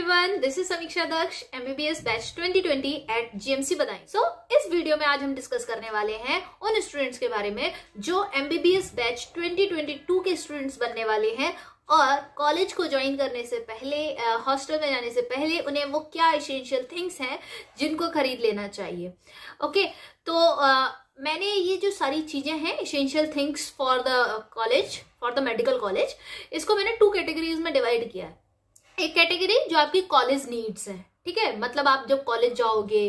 Everyone this is Samiksha Daksh MBBS batch 2020 at GMC Budaun so so, इस video में आज हम डिस्कस करने वाले हैं उन स्टूडेंट्स के बारे में जो एमबीबीएस बैच 2022 के स्टूडेंट्स बनने वाले हैं और कॉलेज को ज्वाइन करने से पहले हॉस्टल में जाने से पहले उन्हें वो क्या इसेंशियल थिंग्स हैं जिनको खरीद लेना चाहिए ओके okay, तो आ, मैंने ये जो सारी चीज़ें हैं essential things for the college for the medical college इसको मैंने टू कैटेगरीज में डिवाइड किया है एक कैटेगरी जो आपकी कॉलेज नीड्स है ठीक है मतलब आप जब कॉलेज जाओगे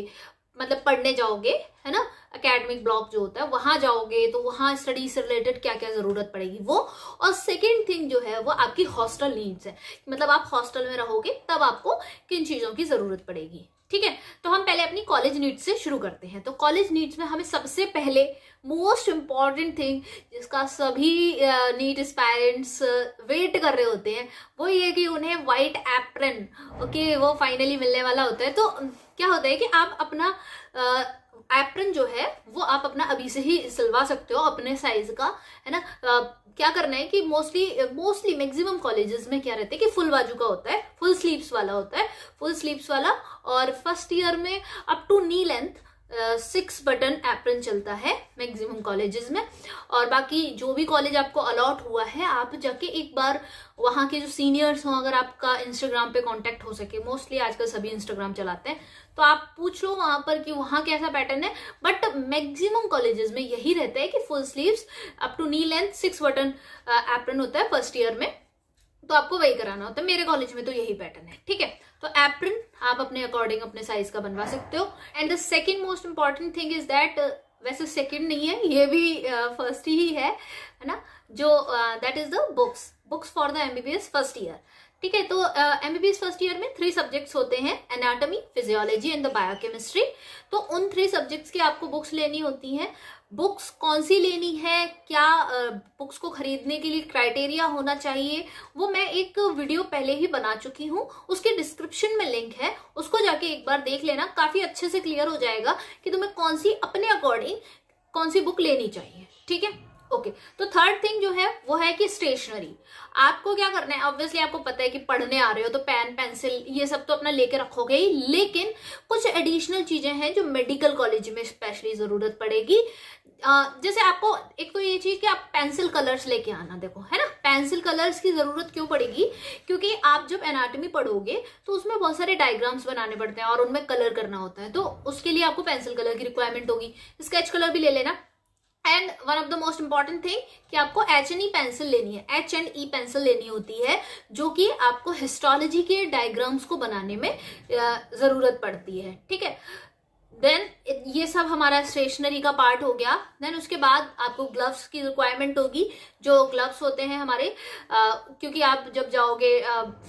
मतलब पढ़ने जाओगे है ना अकेडमिक ब्लॉक जो होता है वहां जाओगे तो वहां स्टडी से रिलेटेड क्या क्या जरूरत पड़ेगी वो और सेकेंड थिंग जो है वो आपकी हॉस्टल नीड्स है मतलब आप हॉस्टल में रहोगे तब आपको किन चीजों की जरूरत पड़ेगी ठीक है तो हम पहले अपनी कॉलेज नीड्स से शुरू करते हैं तो कॉलेज नीड्स में हमें सबसे पहले मोस्ट इम्पॉर्टेंट थिंग जिसका सभी नीट एस्पायरेंट्स वेट कर रहे होते हैं वो ये कि उन्हें वाइट एप्रन ओके वो फाइनली मिलने वाला होता है तो क्या होता है कि आप अपना uh, एप्रन जो है वो आप अपना अभी से ही सिलवा सकते हो अपने साइज का है ना uh, क्या करना है कि मोस्टली मोस्टली मैक्सिमम कॉलेजेस में क्या रहते हैं कि फुल बाजू का होता है फुल स्लीव्स वाला होता है फुल स्लीव्स वाला और फर्स्ट ईयर में up to knee length six button apron चलता है मैक्सिमम कॉलेजेस में और बाकी जो भी कॉलेज आपको अलॉट हुआ है आप जाके एक बार वहाँ के जो सीनियर्स हों अगर आपका इंस्टाग्राम पे कांटेक्ट हो सके मोस्टली आजकल सभी इंस्टाग्राम चलाते हैं तो आप पूछ लो वहाँ पर कि वहाँ कैसा पैटर्न है बट मैक्सिमम कॉलेजेस में यही रहता है कि full sleeves up to knee length six button apron होता है फर्स्ट ईयर में तो आपको वही कराना होता है मेरे कॉलेज में तो यही पैटर्न है ठीक है तो एप्रन आप अपने अकॉर्डिंग अपने साइज का बनवा सकते हो and the second most important thing is that वैसे सेकेंड नहीं है ये भी फर्स्ट uh, ही है है ना जो that is the books books for the MBBS first year ठीक है तो एमबीबीएस फर्स्ट ईयर में थ्री सब्जेक्ट्स होते हैं anatomy physiology and the biochemistry तो उन थ्री सब्जेक्ट्स की आपको बुक्स लेनी होती हैं बुक्स कौन सी लेनी है क्या बुक्स को खरीदने के लिए क्राइटेरिया होना चाहिए वो मैं एक वीडियो पहले ही बना चुकी हूँ उसके डिस्क्रिप्शन में लिंक है उसको जाके एक बार देख लेना काफ़ी अच्छे से क्लियर हो जाएगा कि तुम्हें कौन सी अपने अकॉर्डिंग कौन सी बुक लेनी चाहिए ठीक है ओके okay. तो थर्ड थिंग जो है वो है कि स्टेशनरी आपको क्या करना है ऑब्वियसली आपको पता है कि पढ़ने आ रहे हो तो पेन पेंसिल ये सब तो अपना लेके रखोगे ही लेकिन कुछ एडिशनल चीजें हैं जो मेडिकल कॉलेज में स्पेशली जरूरत पड़ेगी जैसे आपको एक तो ये चीज कि आप पेंसिल कलर्स लेके आना देखो है ना पेंसिल कलर्स की जरूरत क्यों पड़ेगी क्योंकि आप जब एनाटमी पढ़ोगे तो उसमें बहुत सारे डायग्राम्स बनाने पड़ते हैं और उनमें कलर करना होता है तो उसके लिए आपको पेंसिल कलर की रिक्वायरमेंट होगी स्केच कलर भी ले लेना and one of the most important thing कि आपको एच एंड ई पेंसिल लेनी है एच एंड ई पेंसिल लेनी होती है जो कि आपको हिस्टोलॉजी के डायग्राम्स को बनाने में जरूरत पड़ती है ठीक है देन ये सब हमारा स्टेशनरी का पार्ट हो गया देन उसके बाद आपको ग्लव्स की रिक्वायरमेंट होगी जो ग्लव्स होते हैं हमारे आ, क्योंकि आप जब जाओगे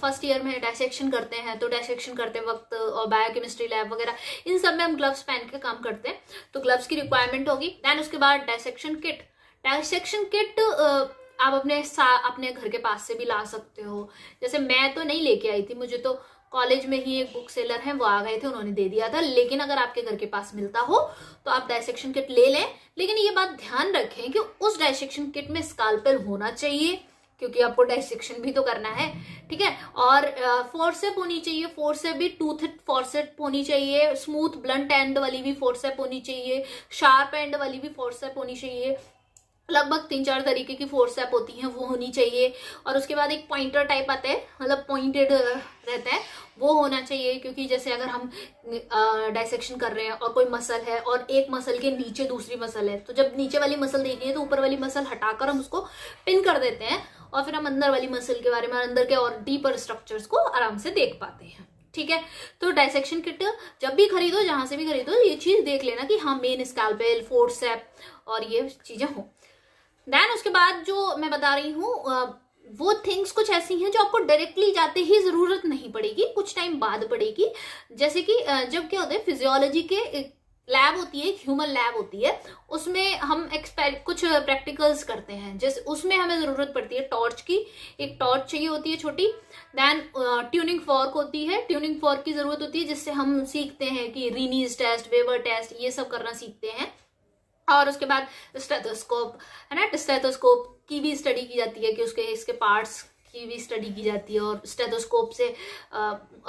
फर्स्ट ईयर में डायसेक्शन करते हैं तो डायसेक्शन करते वक्त और बायोकेमिस्ट्री लैब वगैरह इन सब में हम ग्लव्स पहन के काम करते हैं तो ग्लव्स की रिक्वायरमेंट होगी देन उसके बाद डायसेक्शन किट डायसेक्शन किट आप अपने अपने घर के पास से भी ला सकते हो जैसे मैं तो नहीं लेके आई थी मुझे तो कॉलेज में ही एक बुक सेलर है वो आ गए थे उन्होंने दे दिया था लेकिन अगर आपके घर के पास मिलता हो तो आप डायसेक्शन किट ले लें लेकिन ये बात ध्यान रखें कि उस डायसेक्शन किट में स्काल्पेल होना चाहिए क्योंकि आपको डायसेक्शन भी तो करना है ठीक है और फोरसेप होनी चाहिए फोरसेप भी टूथ फोरसेप होनी चाहिए स्मूथ ब्लंट एंड वाली भी फोरसेप होनी चाहिए शार्प एंड वाली भी फोरसेप होनी चाहिए लगभग तीन चार तरीके की फोर स्टेप होती हैं वो होनी चाहिए और उसके बाद एक पॉइंटर टाइप आता है मतलब पॉइंटेड रहता है वो होना चाहिए क्योंकि जैसे अगर हम डायसेक्शन कर रहे हैं और कोई मसल है और एक मसल के नीचे दूसरी मसल है तो जब नीचे वाली मसल देखनी है तो ऊपर वाली मसल हटाकर हम उसको पिन कर देते हैं और फिर हम अंदर वाली मसल के बारे में अंदर के और डीपर स्ट्रक्चर्स को आराम से देख पाते हैं ठीक है तो डायसेक्शन किट जब भी खरीदो जहां से भी खरीदो ये चीज देख लेना कि हाँ मेन स्कैल्पेल फोर्सेप और ये चीजें हों देन उसके बाद जो मैं बता रही हूँ वो थिंग्स कुछ ऐसी हैं जो आपको डायरेक्टली जाते ही जरूरत नहीं पड़ेगी कुछ टाइम बाद पड़ेगी जैसे कि जब क्या होता है फिजियोलॉजी के लैब होती है एक ह्यूमन लैब होती है उसमें हम एक्सपेर कुछ प्रैक्टिकल्स करते हैं जैसे उसमें हमें ज़रूरत पड़ती है टॉर्च की एक टॉर्च चाहिए होती है छोटी देन ट्यूनिंग फॉर्क होती है ट्यूनिंग फॉर्क की ज़रूरत होती है जिससे हम सीखते हैं कि रीनीज टेस्ट वेवर टेस्ट ये सब करना सीखते हैं और उसके बाद स्टेथोस्कोप है ना स्टेथोस्कोप की भी स्टडी की जाती है कि उसके इसके पार्ट्स की भी स्टडी की जाती है और स्टेथोस्कोप से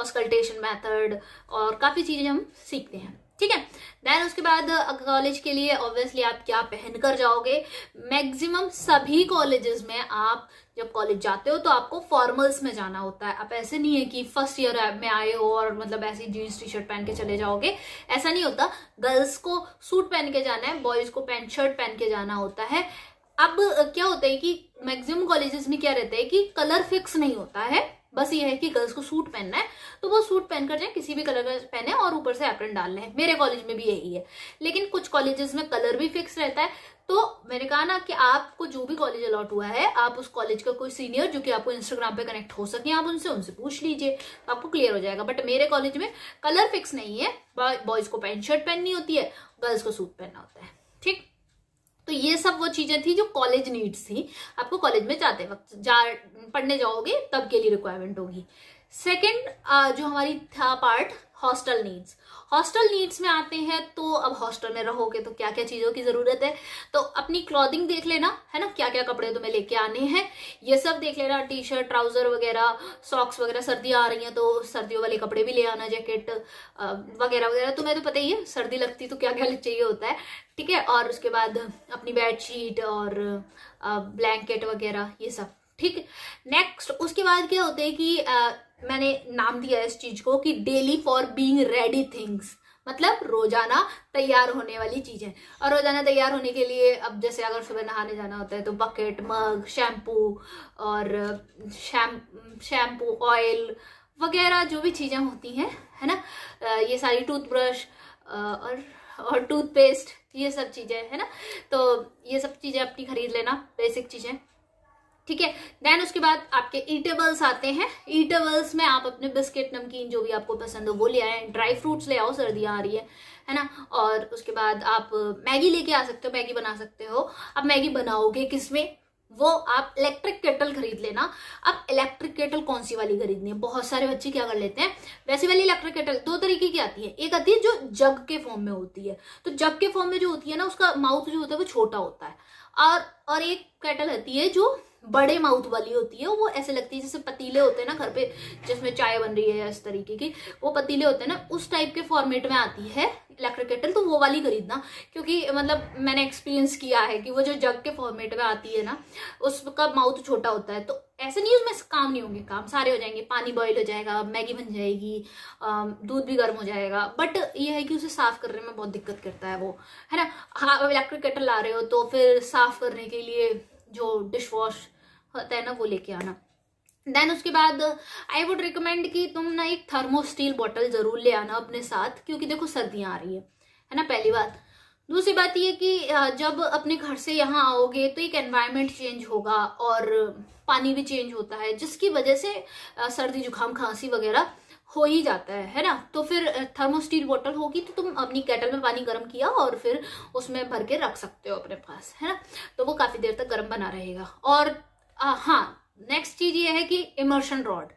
ऑस्कल्टेशन मेथड और काफ़ी चीज़ें हम सीखते हैं ठीक है देन उसके बाद कॉलेज के लिए ऑब्वियसली आप क्या पहन कर जाओगे मैक्सिमम सभी कॉलेजेस में आप जब कॉलेज जाते हो तो आपको फॉर्मल्स में जाना होता है आप ऐसे नहीं है कि फर्स्ट ईयर में आए हो और मतलब ऐसी जीन्स टी शर्ट पहन के चले जाओगे ऐसा नहीं होता गर्ल्स को सूट पहन के जाना है बॉयज को पैंट शर्ट पहन के जाना होता है अब क्या होता है कि मैक्सिमम कॉलेजेस में क्या रहता है कि कलर फिक्स नहीं होता है बस ये है कि गर्ल्स को सूट पहनना है तो वो सूट कर जाए किसी भी कलर का पहने और ऊपर से एप्रन डालना है मेरे कॉलेज में भी यही है लेकिन कुछ कॉलेजेस में कलर भी फिक्स रहता है तो मैंने कहा ना कि आपको जो भी कॉलेज अलॉट हुआ है आप उस कॉलेज का कोई सीनियर जो कि आपको इंस्टाग्राम पे कनेक्ट हो सके आप उनसे उनसे पूछ लीजिए तो आपको क्लियर हो जाएगा बट मेरे कॉलेज में कलर फिक्स नहीं है बॉयज को पैंट शर्ट पहननी होती है गर्ल्स को सूट पहनना होता है तो ये सब वो चीजें थी जो कॉलेज नीड्स थी आपको कॉलेज में जाते वक्त जा पढ़ने जाओगे तब के लिए रिक्वायरमेंट होगी सेकेंड जो हमारी था part hostel needs hostel needs में आते हैं तो अब हॉस्टल में रहोगे तो क्या क्या चीज़ों की ज़रूरत है तो अपनी क्लॉथिंग देख लेना है ना क्या क्या कपड़े तुम्हें लेके आने हैं ये सब देख लेना टी शर्ट ट्राउज़र वगैरह सॉक्स वगैरह सर्दियां आ रही हैं तो सर्दियों वाले कपड़े भी ले आना जैकेट वगैरह वगैरह तुम्हें तो पता ही है सर्दी लगती तो क्या क्या चाहिए होता है ठीक है और उसके बाद अपनी बेडशीट और ब्लैंकेट वगैरह ये सब ठीक नेक्स्ट उसके बाद क्या होते है कि मैंने नाम दिया इस चीज को कि daily for being ready things मतलब रोजाना तैयार होने वाली चीजें और रोजाना तैयार होने के लिए अब जैसे अगर सुबह नहाने जाना होता है तो बकेट मग शैम्पू और शैम शैम्पू ऑयल वगैरह जो भी चीजें होती हैं है ना ये सारी टूथब्रश और और टूथपेस्ट ये सब चीजें है ना तो ये सब चीजें अपनी खरीद लेना बेसिक चीजें ठीक है देन उसके बाद आपके ईटेबल्स आते हैं ईटेबल्स में आप अपने बिस्किट नमकीन जो भी आपको पसंद हो वो ले आए ड्राई फ्रूट्स ले आओ सर्दियाँ आ रही है है ना और उसके बाद आप मैगी लेके आ सकते हो मैगी बना सकते हो अब मैगी बनाओगे किसमें वो आप इलेक्ट्रिक केटल खरीद लेना अब इलेक्ट्रिक केटल कौन सी वाली खरीदनी है बहुत सारे बच्चे क्या कर लेते हैं वैसे वाली इलेक्ट्रिक केटल दो तरीके की आती है एक आती है जो जग के फॉर्म में होती है तो जग के फॉर्म में जो होती है ना उसका माउथ जो होता है वो छोटा होता है और और एक केटल आती है जो बड़े माउथ वाली होती है वो ऐसे लगती है जैसे पतीले होते हैं ना घर पे जिसमें चाय बन रही है या इस तरीके की वो पतीले होते हैं ना उस टाइप के फॉर्मेट में आती है इलेक्ट्रिक केटल तो वो वाली खरीदना क्योंकि मतलब मैंने एक्सपीरियंस किया है कि वो जो जग के फॉर्मेट में आती है ना उसका माउथ छोटा होता है तो ऐसे नहीं उसमें काम नहीं होंगे काम सारे हो जाएंगे पानी बॉयल हो जाएगा मैगी बन जाएगी दूध भी गर्म हो जाएगा बट ये है कि उसे साफ करने में बहुत दिक्कत करता है वो है ना हाँ इलेक्ट्रिक केटल ला रहे हो तो फिर साफ करने के लिए जो डिश वॉश होता है ना वो लेके आना देन उसके बाद आई वुड रिकमेंड कि तुम ना एक थर्मो स्टील बॉटल ज़रूर ले आना अपने साथ क्योंकि देखो सर्दियाँ आ रही है है ना पहली बात दूसरी बात ये कि जब अपने घर से यहाँ आओगे तो एक एनवायरनमेंट चेंज होगा और पानी भी चेंज होता है जिसकी वजह से सर्दी जुकाम खांसी वगैरह हो ही जाता है है ना तो फिर थर्मोस्टील बोतल होगी तो तुम अपनी कैटल में पानी गर्म किया और फिर उसमें भर के रख सकते हो अपने पास है ना तो वो काफ़ी देर तक गर्म बना रहेगा और आ, हाँ नेक्स्ट चीज़ ये है कि इमर्शन रॉड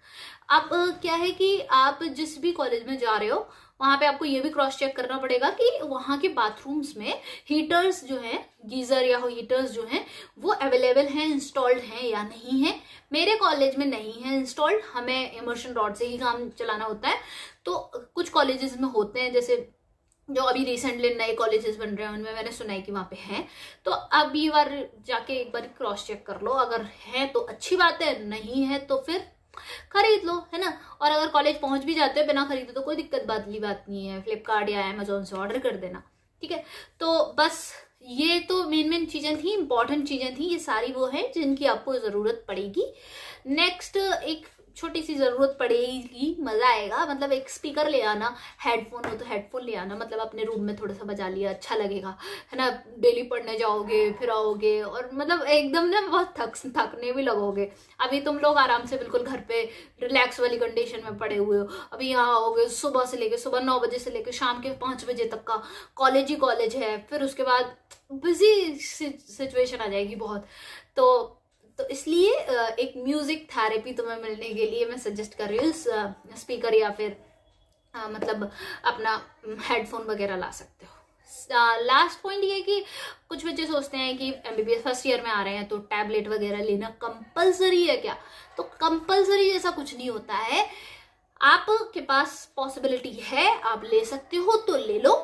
अब क्या है कि आप जिस भी कॉलेज में जा रहे हो वहां पे आपको ये भी क्रॉस चेक करना पड़ेगा कि वहां के बाथरूम्स में हीटर्स जो है गीजर या हीटर्स जो हैं वो अवेलेबल हैं इंस्टॉल्ड हैं या नहीं है मेरे कॉलेज में नहीं है इंस्टॉल्ड हमें इमर्शन रॉड से ही काम चलाना होता है तो कुछ कॉलेजेस में होते हैं जैसे जो अभी रिसेंटली नए कॉलेजेस बन रहे हैं उनमें मैंने सुना है कि वहाँ पे हैं तो अब ये बार जाके एक बार क्रॉस चेक कर लो अगर है तो अच्छी बात है नहीं है तो फिर खरीद लो है ना और अगर कॉलेज पहुंच भी जाते हो बिना खरीदे तो कोई दिक्कत बात बात नहीं है फ्लिपकार्ट या अमेजोन से ऑर्डर कर देना ठीक है तो बस ये तो मेन मेन चीज़ें थी इंपॉर्टेंट चीज़ें थी ये सारी वो है जिनकी आपको ज़रूरत पड़ेगी नेक्स्ट एक छोटी सी ज़रूरत पड़ेगी मज़ा आएगा मतलब एक स्पीकर ले आना हेडफोन हो तो हेडफोन ले आना मतलब अपने रूम में थोड़ा सा बजा लिया अच्छा लगेगा है ना डेली पढ़ने जाओगे फिर आओगे और मतलब एकदम ना बहुत थक थकने भी लगोगे अभी तुम लोग आराम से बिल्कुल घर पे रिलैक्स वाली कंडीशन में पड़े हुए हो अभी यहाँ आओगे सुबह से लेके सुबह नौ बजे से लेके शाम के पाँच बजे तक का कॉलेज ही कॉलेज है फिर उसके बाद बिजी सिचुएशन आ जाएगी बहुत तो तो इसलिए एक म्यूजिक थेरेपी तुम्हें मिलने के लिए मैं सजेस्ट कर रही हूँ स्पीकर या फिर मतलब अपना हेडफोन वगैरह ला सकते हो लास्ट पॉइंट ये कि कुछ बच्चे सोचते हैं कि एमबीबीएस फर्स्ट ईयर में आ रहे हैं तो टैबलेट वगैरह लेना कंपलसरी है क्या तो कंपलसरी जैसा कुछ नहीं होता है आप के पास पॉसिबिलिटी है आप ले सकते हो तो ले लो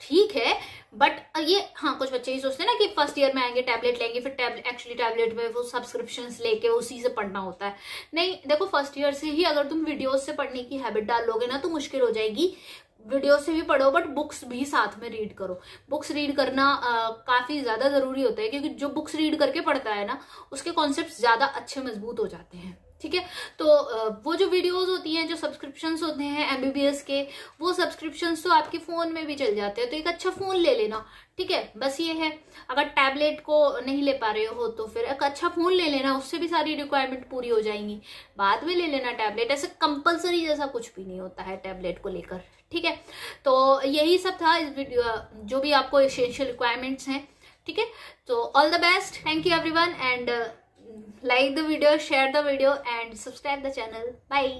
ठीक है बट ये हाँ कुछ बच्चे ही सोचते हैं ना कि फर्स्ट ईयर में आएंगे टैबलेट लेंगे फिर टैबलेट एक्चुअली टैबलेट में वो सब्सक्रिप्शन लेके उसी से पढ़ना होता है नहीं देखो फर्स्ट ईयर से ही अगर तुम वीडियोज से पढ़ने की हैबिट डालोगे ना तो मुश्किल हो जाएगी वीडियो से भी पढ़ो बट बुक्स भी साथ में रीड करो बुक्स रीड करना आ, काफी ज्यादा जरूरी होता है क्योंकि जो बुक्स रीड करके पढ़ता है ना उसके कॉन्सेप्ट ज्यादा अच्छे मजबूत हो जाते हैं ठीक है तो वो जो वीडियोस होती हैं जो सब्सक्रिप्शंस होते हैं एमबीबीएस के वो सब्सक्रिप्शंस तो आपके फ़ोन में भी चल जाते हैं तो एक अच्छा फ़ोन ले लेना ठीक है बस ये है अगर टैबलेट को नहीं ले पा रहे हो तो फिर एक अच्छा फ़ोन ले लेना उससे भी सारी रिक्वायरमेंट पूरी हो जाएंगी बाद में ले लेना टैबलेट ऐसे कंपल्सरी जैसा कुछ भी नहीं होता है टैबलेट को लेकर ठीक है तो यही सब था इस वीडियो जो भी आपको एसेंशियल रिक्वायरमेंट्स हैं ठीक है तो all the best thank you every and like the video share the video and subscribe the channel bye